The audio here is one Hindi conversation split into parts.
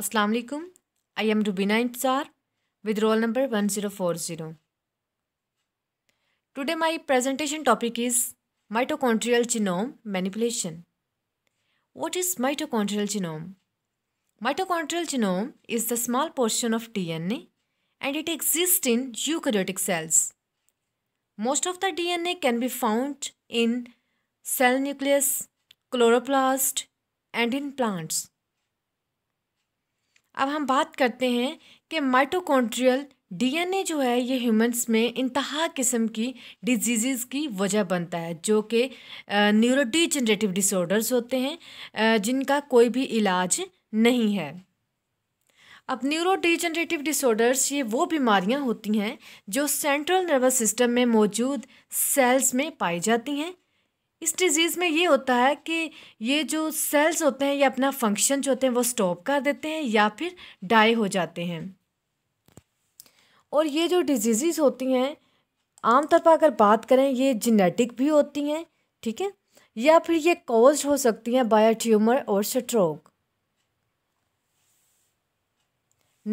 Assalamu alaikum. I am Rubina Intsar with roll number 1040. Today my presentation topic is mitochondrial genome manipulation. What is mitochondrial genome? Mitochondrial genome is the small portion of DNA and it exists in eukaryotic cells. Most of the DNA can be found in cell nucleus, chloroplast and in plants. अब हम बात करते हैं कि माइटोकॉन्ट्रियल डीएनए जो है ये ह्यूमंस में इंतहा किस्म की डिजीज़ की वजह बनता है जो कि न्यूरोडीजनरेटिव डिसऑर्डर्स होते हैं जिनका कोई भी इलाज नहीं है अब न्यूरोडीजनरेटिव डिसऑर्डर्स ये वो बीमारियां होती हैं जो सेंट्रल नर्वस सिस्टम में मौजूद सेल्स में पाई जाती हैं इस डिज़ीज़ में ये होता है कि ये जो सेल्स होते हैं ये अपना फंक्शन जो होते हैं वो स्टॉप कर देते हैं या फिर डाई हो जाते हैं और ये जो डिजीज़ होती हैं आमतौर पर अगर बात करें ये जेनेटिक भी होती हैं ठीक है या फिर ये कॉज हो सकती हैं बाय ट्यूमर और स्ट्रोक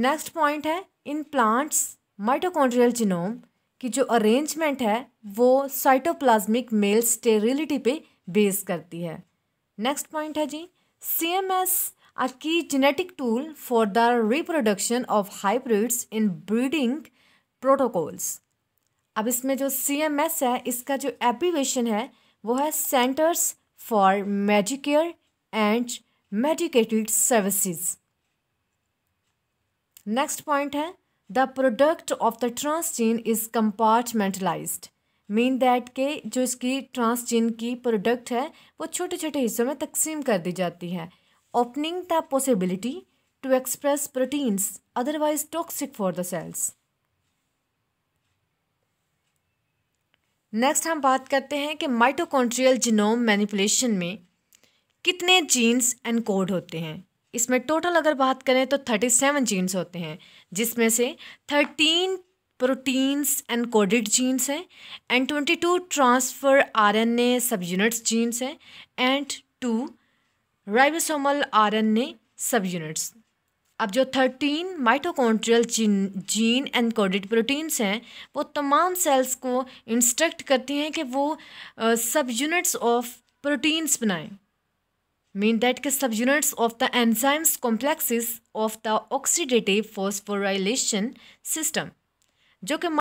नेक्स्ट पॉइंट है इन प्लांट्स माइटोकॉन्ड्रियल जिनोम कि जो अरेंजमेंट है वो साइटोप्लाज्मिक मेल स्टेरिलिटी पे बेस करती है नेक्स्ट पॉइंट है जी सी एम एस अ की genetic tool for the reproduction of hybrids in breeding protocols अब इसमें जो सी एम एस है इसका जो एप्रीवेशन है वो है centers for medicare and medicated services next point है the product of the transgene is compartmentalized mean that के जो इसकी ट्रांसजीन की प्रोडक्ट है वो छोटे छोटे हिस्सों में तकसीम कर दी जाती है opening the possibility to express proteins otherwise toxic for the cells next हम बात करते हैं कि माइटोकॉन्ट्रियल जिनोम मैनिपुलेशन में कितने जीन्स एनकोड होते हैं इसमें टोटल अगर बात करें तो थर्टी सेवन जीन्स होते हैं जिसमें से thirteen proteins and coded genes हैं and twenty two transfer R N A subunits genes हैं and two ribosomal R N A subunits अब जो thirteen mitochondrial gene and coded proteins हैं वो तमाम सेल्स को इंस्ट्रक्ट करती हैं कि वो सब यूनिट्स ऑफ प्रोटीन्स बनाएं mean that the subunits of the enzymes complexes of the oxidative phosphorylation system जो कि